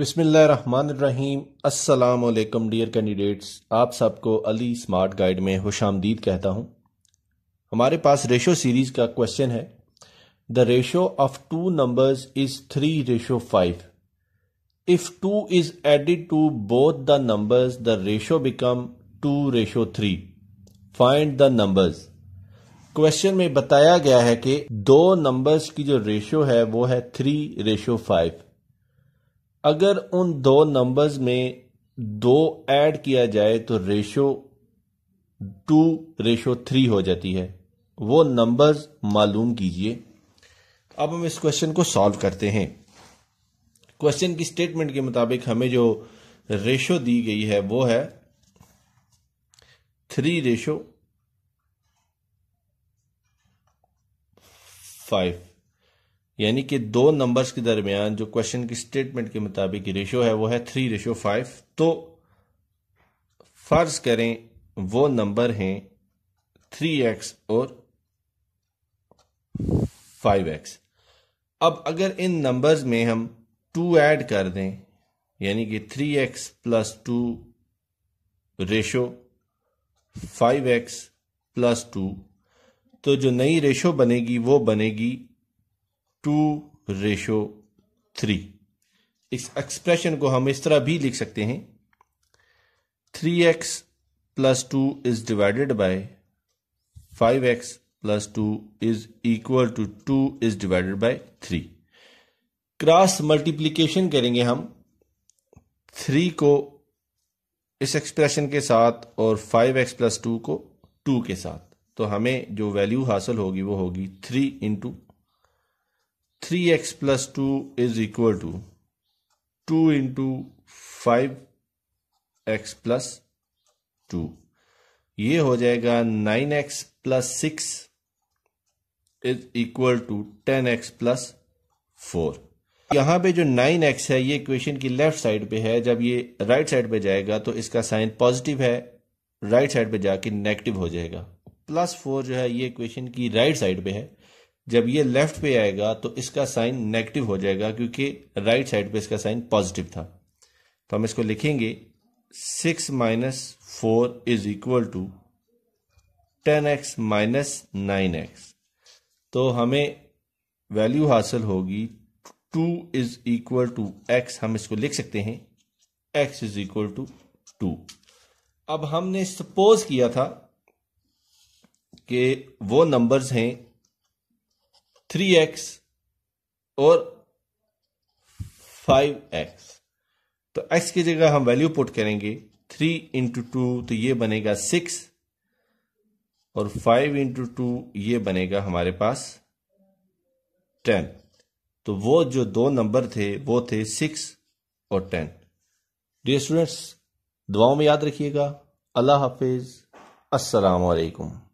अस्सलाम वालेकुम dear candidates आप सबको अली स्मार्ट गाइड में खुश आमदीद कहता हूँ हमारे पास रेशो सीरीज़ का क्वेश्चन है the ratio of two numbers is three ratio five if two is added to both the numbers the ratio become two ratio three find the numbers question में बताया गया है कि दो नंबर्स की जो रेशो है वो है थ्री रेशो फाइव अगर उन दो नंबर्स में दो ऐड किया जाए तो रेशो टू रेशो थ्री हो जाती है वो नंबर्स मालूम कीजिए अब हम इस क्वेश्चन को सॉल्व करते हैं क्वेश्चन की स्टेटमेंट के मुताबिक हमें जो रेशो दी गई है वो है थ्री रेशो फाइव यानी कि दो नंबर्स के दरमियान जो क्वेश्चन की स्टेटमेंट के मुताबिक रेशो है वो है थ्री रेशो फाइव तो फर्ज करें वो नंबर हैं थ्री एक्स और फाइव एक्स अब अगर इन नंबर्स में हम टू ऐड कर दें यानी कि three x plus two ratio five x plus two तो जो नई रेशो बनेगी वो बनेगी टू रेशो थ्री इस एक्सप्रेशन को हम इस तरह भी लिख सकते हैं three x plus two is divided by five x plus two is equal to two is divided by three cross multiplication करेंगे हम थ्री को इस एक्सप्रेशन के साथ और फाइव एक्स प्लस टू को टू के साथ तो हमें जो वैल्यू हासिल होगी वो होगी three into three x plus two is equal to two into five x plus two ये हो जाएगा nine x plus six is equal to ten x plus four यहां पे जो नाइन एक्स है ये इक्वेशन की लेफ्ट साइड पे है जब ये राइट साइड पे जाएगा तो इसका साइन पॉजिटिव है राइट साइड पे जाके नेगेटिव हो जाएगा प्लस फोर जो है ये इक्वेशन की राइट साइड पे है जब ये लेफ्ट पे आएगा तो इसका साइन नेगेटिव हो जाएगा क्योंकि राइट साइड पे इसका साइन पॉजिटिव था तो हम इसको लिखेंगे six minus four is equal to ten x minus nine x तो हमें वैल्यू हासिल होगी two is equal to x हम इसको लिख सकते हैं x is equal to two अब हमने सपोज किया था कि वो नंबर्स हैं थ्री एक्स और फाइव एक्स तो एक्स की जगह हम वैल्यू पुट करेंगे थ्री इंटू टू तो ये बनेगा सिक्स और फाइव इंटू टू ये बनेगा हमारे पास टेन तो वो जो दो नंबर थे वो थे सिक्स और टेन डे स्टूडेंट्स दुआओं में याद रखिएगा अल्लाह हाफिज़ असलकम